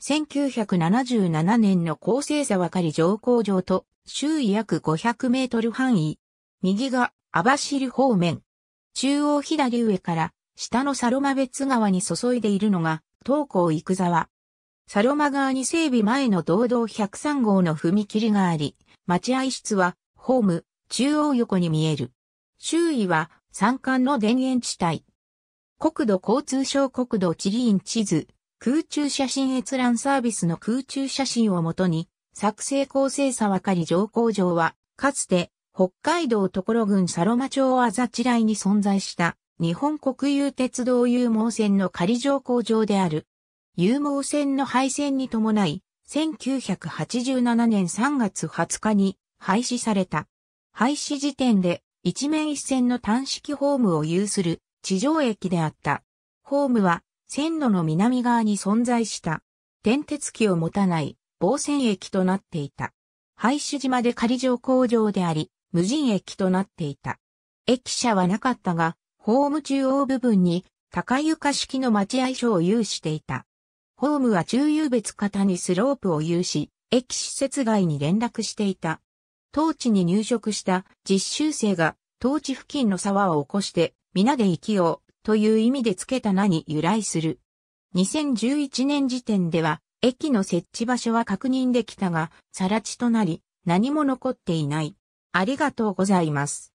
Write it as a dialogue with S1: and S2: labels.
S1: 1977年の高精査分かり上降場と周囲約500メートル範囲。右が網走方面。中央左上から下のサロマ別川に注いでいるのが東港行沢。サロマ側に整備前の道道103号の踏切があり、待合室はホーム中央横に見える。周囲は山間の田園地帯。国土交通省国土地理院地図空中写真閲覧サービスの空中写真をもとに、作成構成さわかり上工場は、かつて、北海道所郡サロマ町あざライに存在した、日本国有鉄道有毛線の仮乗工場である。有毛線の廃線に伴い、1987年3月20日に廃止された。廃止時点で、一面一線の単式ホームを有する地上駅であった。ホームは、線路の南側に存在した電鉄機を持たない防線駅となっていた。廃止島で仮乗工場であり、無人駅となっていた。駅舎はなかったが、ホーム中央部分に高床式の待合所を有していた。ホームは中遊別型にスロープを有し、駅施設外に連絡していた。当地に入植した実習生が当地付近の沢を起こして皆で息をという意味で付けた名に由来する。2011年時点では、駅の設置場所は確認できたが、さら地となり、何も残っていない。
S2: ありがとうございます。